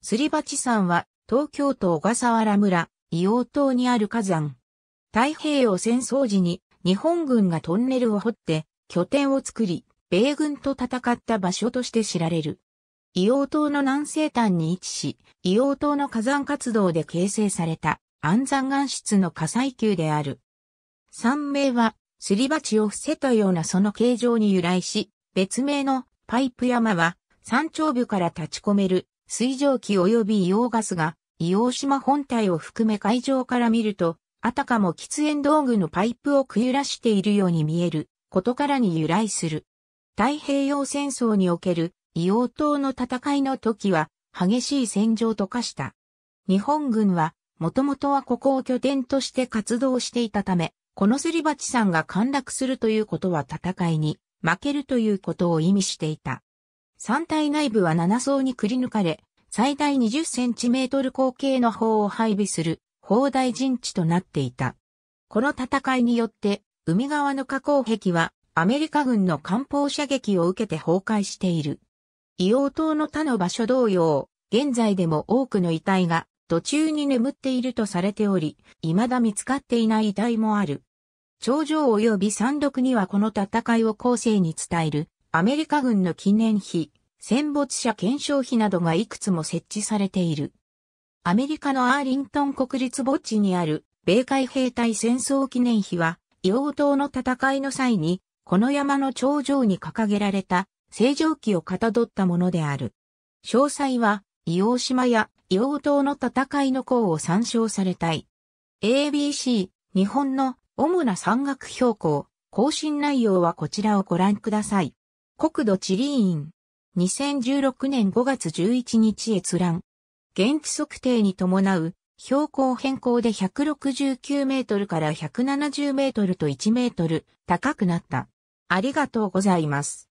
すり鉢山は東京都小笠原村、硫黄島にある火山。太平洋戦争時に日本軍がトンネルを掘って拠点を作り、米軍と戦った場所として知られる。硫黄島の南西端に位置し、硫黄島の火山活動で形成された安山岩室の火災球である。山名は、すり鉢を伏せたようなその形状に由来し、別名のパイプ山は、山頂部から立ち込める水蒸気及び硫黄ガスが、硫黄島本体を含め海上から見ると、あたかも喫煙道具のパイプをくゆらしているように見えることからに由来する。太平洋戦争における硫黄島の戦いの時は激しい戦場と化した。日本軍はもともとはここを拠点として活動していたため、このすり鉢さんが陥落するということは戦いに負けるということを意味していた。三体内部は7層にくり抜かれ、最大20センチメートル口径の砲を配備する砲台陣地となっていた。この戦いによって、海側の河口壁はアメリカ軍の艦砲射撃を受けて崩壊している。硫黄島の他の場所同様、現在でも多くの遺体が途中に眠っているとされており、未だ見つかっていない遺体もある。頂上及び山麓にはこの戦いを後世に伝えるアメリカ軍の記念碑、戦没者検証碑などがいくつも設置されている。アメリカのアーリントン国立墓地にある米海兵隊戦争記念碑は、硫黄島の戦いの際に、この山の頂上に掲げられた星条旗をかたどったものである。詳細は、硫黄島や硫黄島の戦いの項を参照されたい。ABC、日本の主な山岳標高、更新内容はこちらをご覧ください。国土地理院。2016年5月11日閲覧。現地測定に伴う標高変更で169メートルから170メートルと1メートル高くなった。ありがとうございます。